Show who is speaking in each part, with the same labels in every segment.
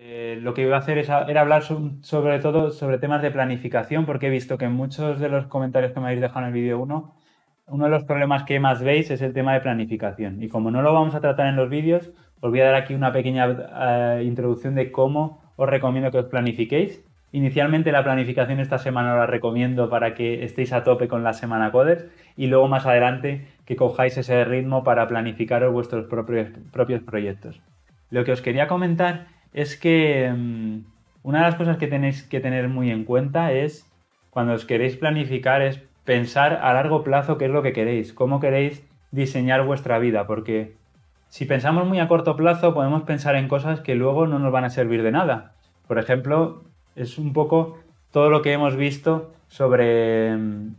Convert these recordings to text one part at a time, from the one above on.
Speaker 1: Eh, lo que iba a hacer era hablar sobre, todo sobre temas de planificación, porque he visto que en muchos de los comentarios que me habéis dejado en el vídeo 1, uno de los problemas que más veis es el tema de planificación. Y como no lo vamos a tratar en los vídeos, os voy a dar aquí una pequeña eh, introducción de cómo os recomiendo que os planifiquéis. Inicialmente la planificación esta semana la recomiendo para que estéis a tope con la semana coders y luego más adelante que cojáis ese ritmo para planificar vuestros propios, propios proyectos. Lo que os quería comentar es que mm, una de las cosas que tenéis que tener muy en cuenta es cuando os queréis planificar es pensar a largo plazo qué es lo que queréis, cómo queréis diseñar vuestra vida, porque si pensamos muy a corto plazo podemos pensar en cosas que luego no nos van a servir de nada. Por ejemplo, es un poco todo lo que hemos visto sobre, mm,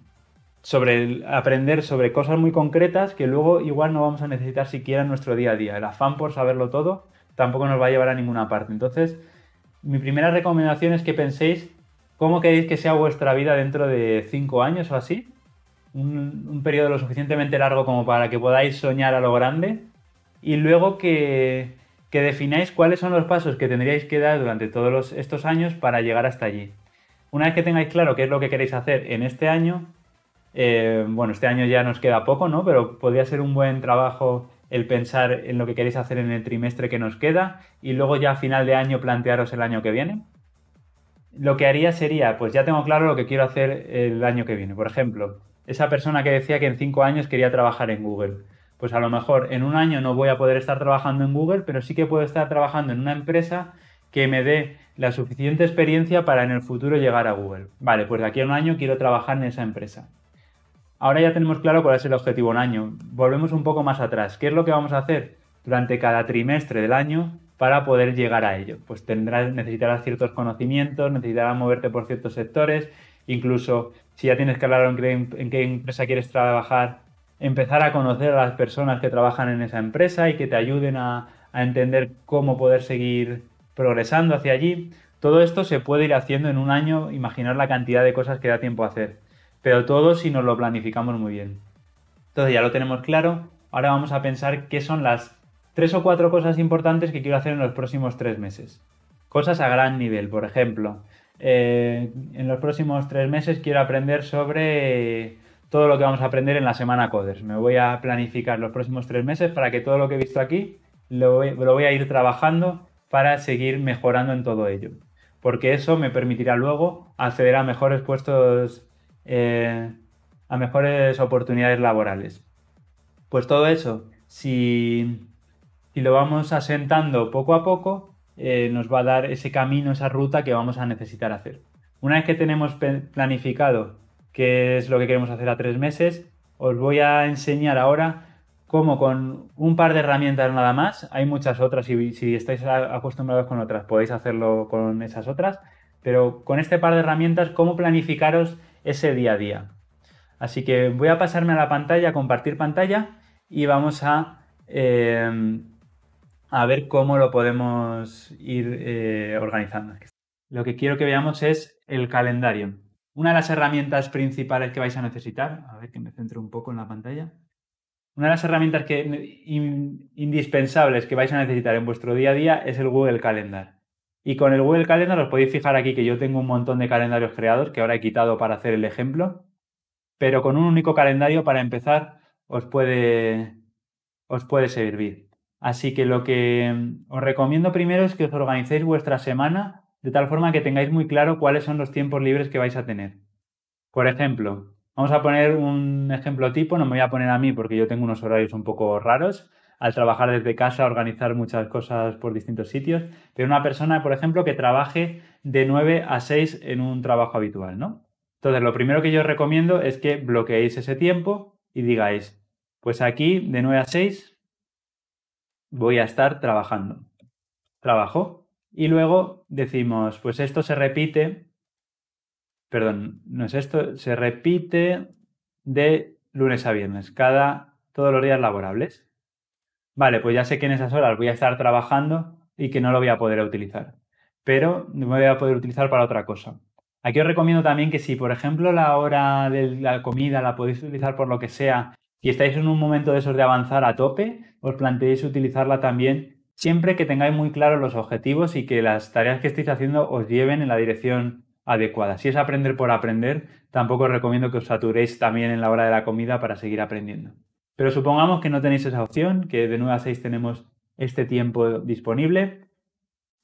Speaker 1: sobre aprender sobre cosas muy concretas que luego igual no vamos a necesitar siquiera en nuestro día a día. El afán por saberlo todo tampoco nos va a llevar a ninguna parte. Entonces, mi primera recomendación es que penséis cómo queréis que sea vuestra vida dentro de cinco años o así. Un, periodo lo suficientemente largo como para que podáis soñar a lo grande. Y luego que, defináis cuáles son los pasos que tendríais que dar durante todos estos años para llegar hasta allí. Una vez que tengáis claro qué es lo que queréis hacer en este año, eh, bueno, este año ya nos queda poco, ¿no? Pero podría ser un buen trabajo el pensar en lo que queréis hacer en el trimestre que nos queda y luego ya a final de año plantearos el año que viene? Lo que haría sería, pues ya tengo claro lo que quiero hacer el año que viene. Por ejemplo, esa persona que decía que en cinco años quería trabajar en Google. Pues a lo mejor en un año no voy a poder estar trabajando en Google, pero sí que puedo estar trabajando en una empresa que me dé la suficiente experiencia para en el futuro llegar a Google. Vale, pues de aquí a un año quiero trabajar en esa empresa. Ahora ya tenemos claro cuál es el objetivo un año. Volvemos un poco más atrás. ¿Qué es lo que vamos a hacer durante cada trimestre del año para poder llegar a ello? Pues tendrás, necesitarás ciertos conocimientos, necesitarás moverte por ciertos sectores, incluso si ya tienes claro en qué, en qué empresa quieres trabajar, empezar a conocer a las personas que trabajan en esa empresa y que te ayuden a entender cómo poder seguir progresando hacia allí. Todo esto se puede ir haciendo en un año, imaginar la cantidad de cosas que da tiempo a hacer pero todo si nos lo planificamos muy bien. Entonces ya lo tenemos claro, ahora vamos a pensar qué son las tres o cuatro cosas importantes que quiero hacer en los próximos tres meses. Cosas a gran nivel, por ejemplo. Eh, en los próximos tres meses quiero aprender sobre todo lo que vamos a aprender en la semana Coders. Me voy a planificar los próximos tres meses para que todo lo que he visto aquí lo voy a ir trabajando para seguir mejorando en todo ello. Porque eso me permitirá luego acceder a mejores puestos eh, a mejores oportunidades laborales. Pues todo eso, si, lo vamos asentando poco a poco, eh, nos va a dar ese camino, esa ruta que vamos a necesitar hacer. Una vez que tenemos planificado qué es lo que queremos hacer a tres meses, os voy a enseñar ahora cómo con un par de herramientas nada más, hay muchas otras y si estáis acostumbrados con otras podéis hacerlo con esas otras, pero con este par de herramientas, cómo planificaros ese día a día. Así que voy a pasarme a la pantalla, a compartir pantalla y vamos a, eh, a ver cómo lo podemos ir eh, organizando. Lo que quiero que veamos es el calendario. Una de las herramientas principales que vais a necesitar, a ver que me centro un poco en la pantalla, una de las herramientas que, indispensables que vais a necesitar en vuestro día a día es el Google Calendar. Y con el Google Calendar os podéis fijar aquí que yo tengo un montón de calendarios creados que ahora he quitado para hacer el ejemplo, pero con un único calendario para empezar os puede, os puede servir. Así que lo que mm, os recomiendo primero es que os organicéis vuestra semana de tal forma que tengáis muy claro cuáles son los tiempos libres que vais a tener. Por ejemplo, vamos a poner un ejemplo tipo, no me voy a poner a mí porque yo tengo unos horarios un poco raros, al trabajar desde casa, organizar muchas cosas por distintos sitios, pero una persona, por ejemplo, que trabaje de 9 a 6 en un trabajo habitual, ¿no? Entonces, lo primero que yo os recomiendo es que bloqueéis ese tiempo y digáis, pues aquí de 9 a 6 voy a estar trabajando. Trabajo. Y luego decimos, pues esto se repite, perdón, no es esto, se repite de lunes a viernes, cada, todos los días laborables vale, pues ya sé que en esas horas voy a estar trabajando y que no lo voy a poder utilizar, pero me voy a poder utilizar para otra cosa. Aquí os recomiendo también que si, por ejemplo, la hora de la comida la podéis utilizar por lo que sea y estáis en un momento de esos de avanzar a tope, os planteéis utilizarla también siempre que tengáis muy claros los objetivos y que las tareas que estéis haciendo os lleven en la dirección adecuada. Si es aprender por aprender, tampoco os recomiendo que os saturéis también en la hora de la comida para seguir aprendiendo. Pero supongamos que no tenéis esa opción, que de nuevo a 6 tenemos este tiempo disponible.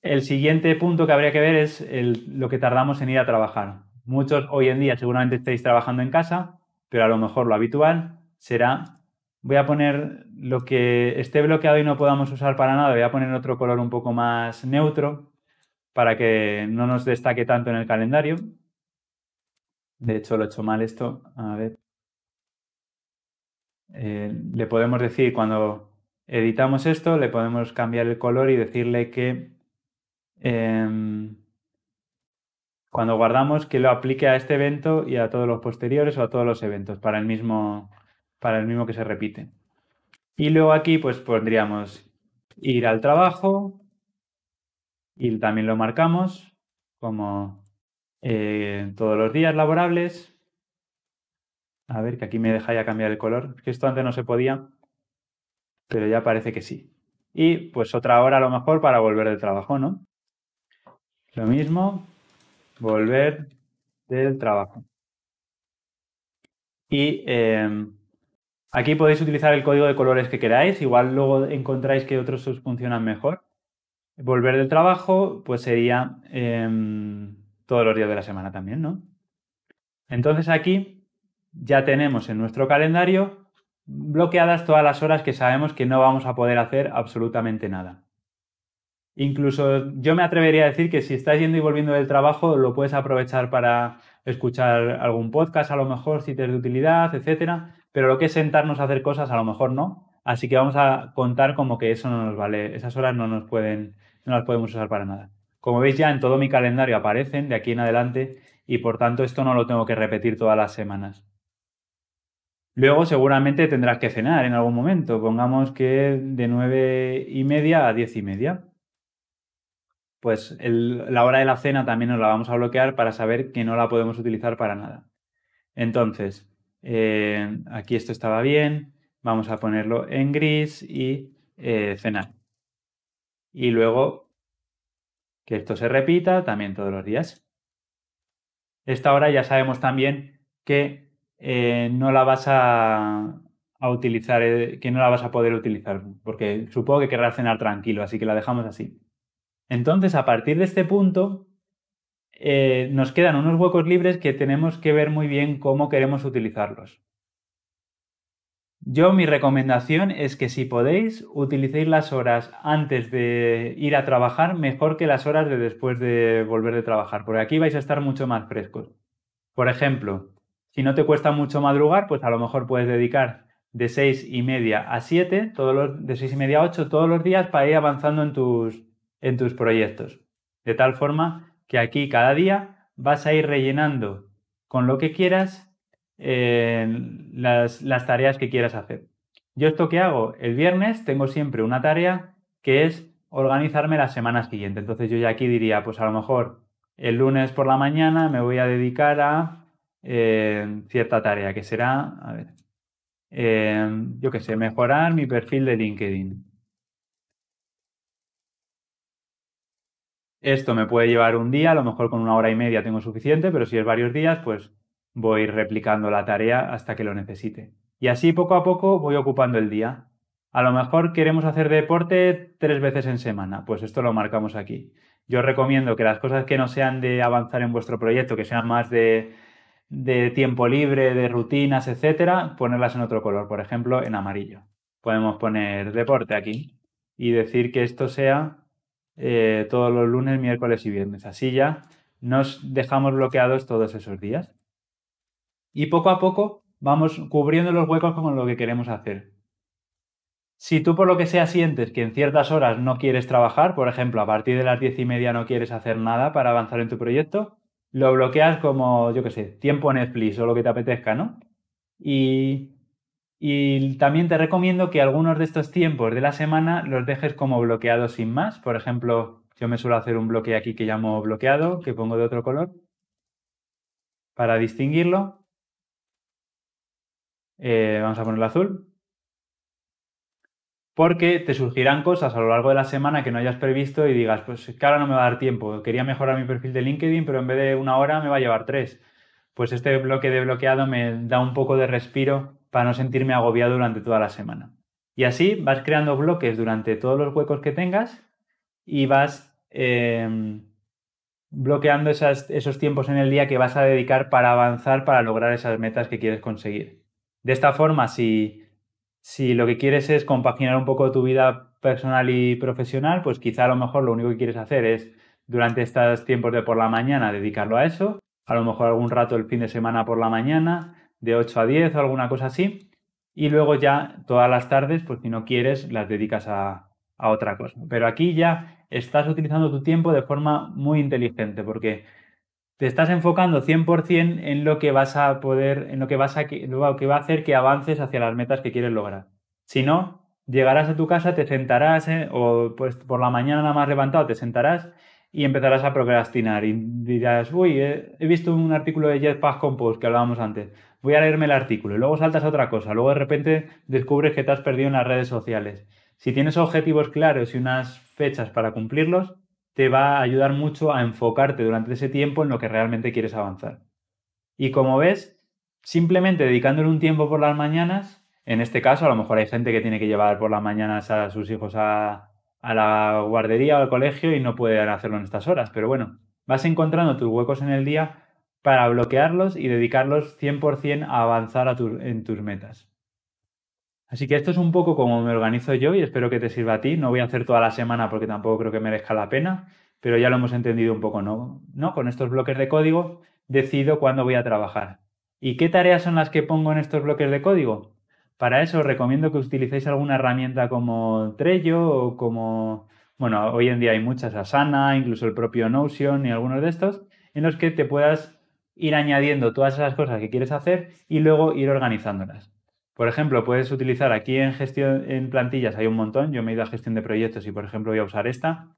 Speaker 1: El siguiente punto que habría que ver es lo que tardamos en ir a trabajar. Muchos hoy en día seguramente estéis trabajando en casa, pero a lo mejor lo habitual será, voy a poner lo que esté bloqueado y no podamos usar para nada, voy a poner otro color un poco más neutro para que no nos destaque tanto en el calendario. De hecho, lo he hecho mal esto. A ver. Eh, le podemos decir cuando editamos esto, le podemos cambiar el color y decirle que em, cuando guardamos que lo aplique a este evento y a todos los posteriores o a todos los eventos para el mismo, para el mismo que se repite. Y luego aquí pues pondríamos ir al trabajo y también lo marcamos como eh, todos los días laborables a ver, que aquí me dejáis cambiar el color. Que esto antes no se podía, pero ya parece que sí. Y pues otra hora a lo mejor para volver del trabajo, ¿no? Lo mismo, volver del trabajo. Y em, aquí podéis utilizar el código de colores que queráis. Igual luego encontráis que otros funcionan mejor. Volver del trabajo, pues sería em, todos los días de la semana también, ¿no? Entonces aquí ya tenemos en nuestro calendario bloqueadas todas las horas que sabemos que no vamos a poder hacer absolutamente nada. Incluso yo me atrevería a decir que si estás yendo y volviendo del trabajo, lo puedes aprovechar para escuchar algún podcast, a lo mejor, si te es de utilidad, etcétera. Pero lo que es sentarnos a hacer cosas, a lo mejor no. Así que vamos a contar como que eso no nos vale, esas horas no nos pueden, no las podemos usar para nada. Como veis ya en todo mi calendario aparecen de aquí en adelante y por tanto esto no lo tengo que repetir todas las semanas. Luego seguramente tendrás que cenar en algún momento, pongamos que de nueve y media a diez y media. Pues la hora de la cena también nos la vamos a bloquear para saber que no la podemos utilizar para nada. Entonces, eh, aquí esto estaba bien, vamos a ponerlo en gris y eh, cenar. Y luego que esto se repita también todos los días. Esta hora ya sabemos también que eh, no la vas a, utilizar, eh, que no la vas a poder utilizar, porque supongo que querrá cenar tranquilo, así que la dejamos así. Entonces, a partir de este punto, eh, nos quedan unos huecos libres que tenemos que ver muy bien cómo queremos utilizarlos. Yo mi recomendación es que si podéis, utilicéis las horas antes de ir a trabajar mejor que las horas de después de volver de trabajar, porque aquí vais a estar mucho más frescos. Por ejemplo, si no te cuesta mucho madrugar, pues a lo mejor puedes dedicar de seis y media a 7, todos los, de seis y media a 8 todos los días para ir avanzando en tus, en tus proyectos. De tal forma que aquí cada día vas a ir rellenando con lo que quieras eh, las, las tareas que quieras hacer. Yo esto que hago el viernes, tengo siempre una tarea que es organizarme la semana siguiente. Entonces yo ya aquí diría, pues a lo mejor el lunes por la mañana me voy a dedicar a cierta tarea, que será, a ver, em, yo qué sé, mejorar mi perfil de LinkedIn. Esto me puede llevar un día, a lo mejor con una hora y media tengo suficiente, pero si es varios días, pues voy replicando la tarea hasta que lo necesite. Y así poco a poco voy ocupando el día. A lo mejor queremos hacer deporte tres veces en semana, pues esto lo marcamos aquí. Yo recomiendo que las cosas que no sean de avanzar en vuestro proyecto, que sean más de de tiempo libre, de rutinas, etcétera, ponerlas en otro color, por ejemplo, en amarillo. Podemos poner deporte aquí y decir que esto sea eh, todos los lunes, miércoles y viernes. Así ya nos dejamos bloqueados todos esos días. Y poco a poco vamos cubriendo los huecos con lo que queremos hacer. Si tú por lo que sea sientes que en ciertas horas no quieres trabajar, por ejemplo, a partir de las diez y media no quieres hacer nada para avanzar en tu proyecto, lo bloqueas como, yo qué sé, tiempo en Netflix o lo que te apetezca, ¿no? Y, también te recomiendo que algunos de estos tiempos de la semana los dejes como bloqueados sin más. Por ejemplo, yo me suelo hacer un bloque aquí que llamo bloqueado, que pongo de otro color, para distinguirlo. Eh, vamos a ponerlo azul porque te surgirán cosas a lo largo de la semana que no hayas previsto y digas, pues que ahora no me va a dar tiempo, quería mejorar mi perfil de LinkedIn, pero en vez de una hora me va a llevar tres. Pues este bloque de bloqueado me da un poco de respiro para no sentirme agobiado durante toda la semana. Y así vas creando bloques durante todos los huecos que tengas y vas em, bloqueando esos tiempos en el día que vas a dedicar para avanzar, para lograr esas metas que quieres conseguir. De esta forma, si si lo que quieres es compaginar un poco tu vida personal y profesional, pues quizá a lo mejor lo único que quieres hacer es durante estos tiempos de por la mañana dedicarlo a eso, a lo mejor algún rato el fin de semana por la mañana, de 8 a 10 o alguna cosa así, y luego ya todas las tardes, pues si no quieres, las dedicas a, a otra cosa. Pero aquí ya estás utilizando tu tiempo de forma muy inteligente, porque te estás enfocando 100% en lo que vas a poder, en lo que, vas a, va a hacer que avances hacia las metas que quieres lograr. Si no, llegarás a tu casa, te sentarás, eh, o pues por la mañana nada más levantado, te sentarás y empezarás a procrastinar y dirás, uy, he visto un artículo de Jetpack Compost que hablábamos antes, voy a leerme el artículo y luego saltas a otra cosa, luego de repente descubres que te has perdido en las redes sociales. Si tienes objetivos claros y unas fechas para cumplirlos, te va a ayudar mucho a enfocarte durante ese tiempo en lo que realmente quieres avanzar. Y como ves, simplemente dedicándole un tiempo por las mañanas, en este caso a lo mejor hay gente que tiene que llevar por las mañanas a sus hijos a, la guardería o al colegio y no puede hacerlo en estas horas, pero bueno, vas encontrando tus huecos en el día para bloquearlos y dedicarlos 100% a avanzar a en tus metas. Así que esto es un poco como me organizo yo y espero que te sirva a ti. No voy a hacer toda la semana porque tampoco creo que merezca la pena, pero ya lo hemos entendido un poco, ¿no? ¿No? Con estos bloques de código decido cuándo voy a trabajar. ¿Y qué tareas son las que pongo en estos bloques de código? Para eso os recomiendo que utilicéis alguna herramienta como Trello o como, bueno, hoy en día hay muchas, Asana, incluso el propio Notion y algunos de estos, en los que te puedas ir añadiendo todas esas cosas que quieres hacer y luego ir organizándolas. Por ejemplo, puedes utilizar aquí en gestión en plantillas, hay un montón. Yo me he ido a gestión de proyectos y, por ejemplo, voy a usar esta,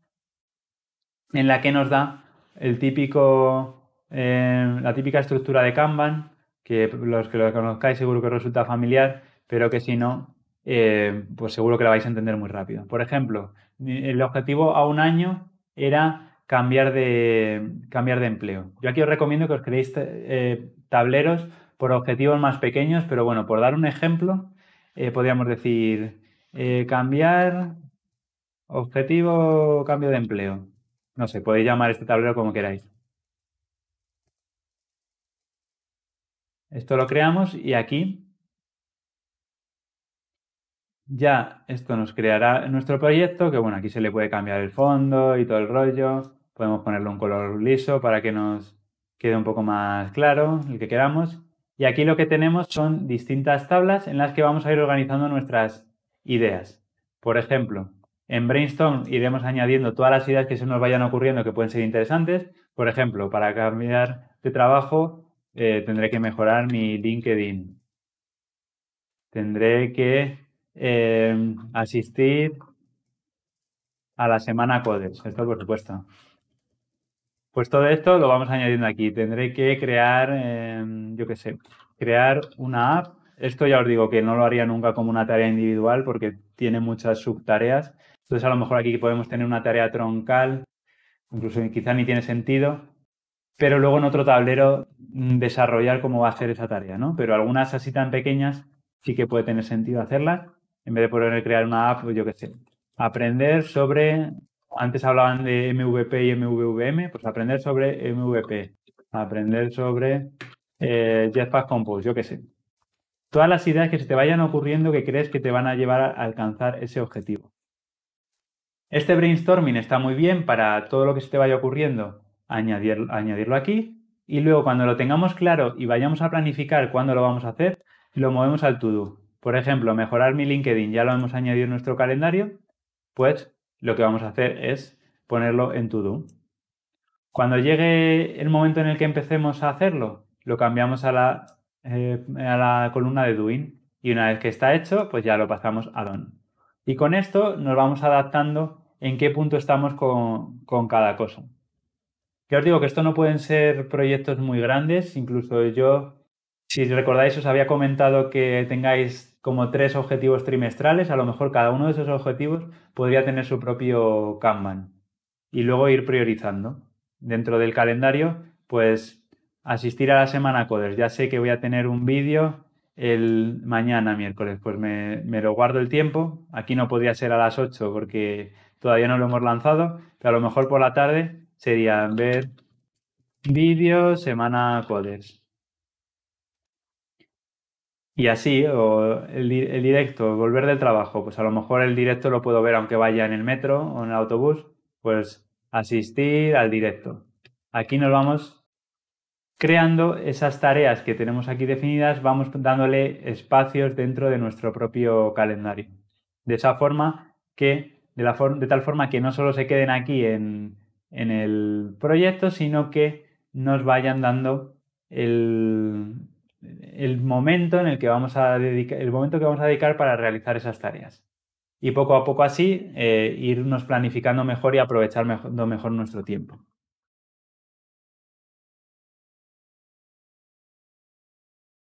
Speaker 1: en la que nos da el típico, em, la típica estructura de Kanban, que los que lo conozcáis seguro que resulta familiar, pero que si no, em, pues seguro que la vais a entender muy rápido. Por ejemplo, el objetivo a un año era cambiar de, cambiar de empleo. Yo aquí os recomiendo que os creéis eh, tableros por objetivos más pequeños, pero bueno, por dar un ejemplo, eh, podríamos decir eh, cambiar objetivo cambio de empleo. No sé, podéis llamar este tablero como queráis. Esto lo creamos y aquí ya esto nos creará nuestro proyecto, que bueno, aquí se le puede cambiar el fondo y todo el rollo. Podemos ponerle un color liso para que nos quede un poco más claro el que queramos. Y aquí lo que tenemos son distintas tablas en las que vamos a ir organizando nuestras ideas. Por ejemplo, en Brainstorm iremos añadiendo todas las ideas que se nos vayan ocurriendo que pueden ser interesantes. Por ejemplo, para cambiar de trabajo eh, tendré que mejorar mi LinkedIn. Tendré que eh, asistir a la semana Codes. Esto, por supuesto. Pues todo esto lo vamos añadiendo aquí. Tendré que crear, em, yo qué sé, crear una app. Esto ya os digo que no lo haría nunca como una tarea individual porque tiene muchas subtareas. Entonces a lo mejor aquí podemos tener una tarea troncal, incluso quizá ni tiene sentido, pero luego en otro tablero mm, desarrollar cómo va a ser esa tarea, ¿no? Pero algunas así tan pequeñas sí que puede tener sentido hacerlas en vez de poder crear una app, pues yo qué sé, aprender sobre antes hablaban de MVP y MVVM, pues aprender sobre MVP, aprender sobre eh, Jetpack Compose, yo qué sé. Todas las ideas que se te vayan ocurriendo que crees que te van a llevar a alcanzar ese objetivo. Este brainstorming está muy bien para todo lo que se te vaya ocurriendo, añadir, añadirlo aquí y luego cuando lo tengamos claro y vayamos a planificar cuándo lo vamos a hacer, lo movemos al to-do. Por ejemplo, mejorar mi LinkedIn, ya lo hemos añadido en nuestro calendario, pues lo que vamos a hacer es ponerlo en todo Cuando llegue el momento en el que empecemos a hacerlo, lo cambiamos a la, eh, a la columna de doing y una vez que está hecho, pues ya lo pasamos a don Y con esto nos vamos adaptando en qué punto estamos con, con cada cosa. que os digo que esto no pueden ser proyectos muy grandes, incluso yo, si recordáis, os había comentado que tengáis como tres objetivos trimestrales, a lo mejor cada uno de esos objetivos podría tener su propio Kanban y luego ir priorizando. Dentro del calendario, pues asistir a la semana Coders. Ya sé que voy a tener un vídeo el mañana miércoles, pues me, lo guardo el tiempo. Aquí no podría ser a las 8 porque todavía no lo hemos lanzado, pero a lo mejor por la tarde sería ver vídeos, semana Coders. Y así, o el, directo, volver del trabajo, pues a lo mejor el directo lo puedo ver aunque vaya en el metro o en el autobús, pues asistir al directo. Aquí nos vamos creando esas tareas que tenemos aquí definidas, vamos dándole espacios dentro de nuestro propio calendario. De esa forma que, de, tal forma que no solo se queden aquí en, en el proyecto, sino que nos vayan dando el, el momento en el que vamos a dedicar, el momento que vamos a dedicar para realizar esas tareas. Y poco a poco así eh, irnos planificando mejor y aprovechando mejor nuestro tiempo.